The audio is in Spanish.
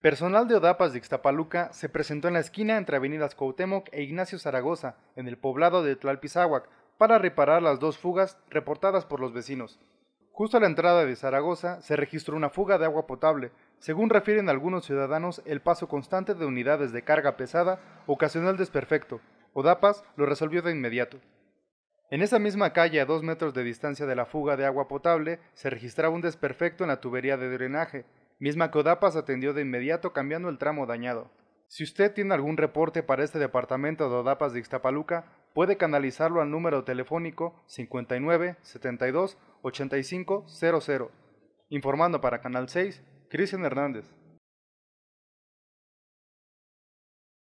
Personal de Odapas de Ixtapaluca se presentó en la esquina entre avenidas Cuauhtémoc e Ignacio Zaragoza, en el poblado de Tlalpizáhuac, para reparar las dos fugas reportadas por los vecinos. Justo a la entrada de Zaragoza se registró una fuga de agua potable. Según refieren algunos ciudadanos, el paso constante de unidades de carga pesada ocasionó el desperfecto. Odapas lo resolvió de inmediato. En esa misma calle, a dos metros de distancia de la fuga de agua potable, se registraba un desperfecto en la tubería de drenaje, misma que Odapas atendió de inmediato cambiando el tramo dañado. Si usted tiene algún reporte para este departamento de Odapas de Ixtapaluca, puede canalizarlo al número telefónico 59 72 85 Informando para Canal 6, Cristian Hernández.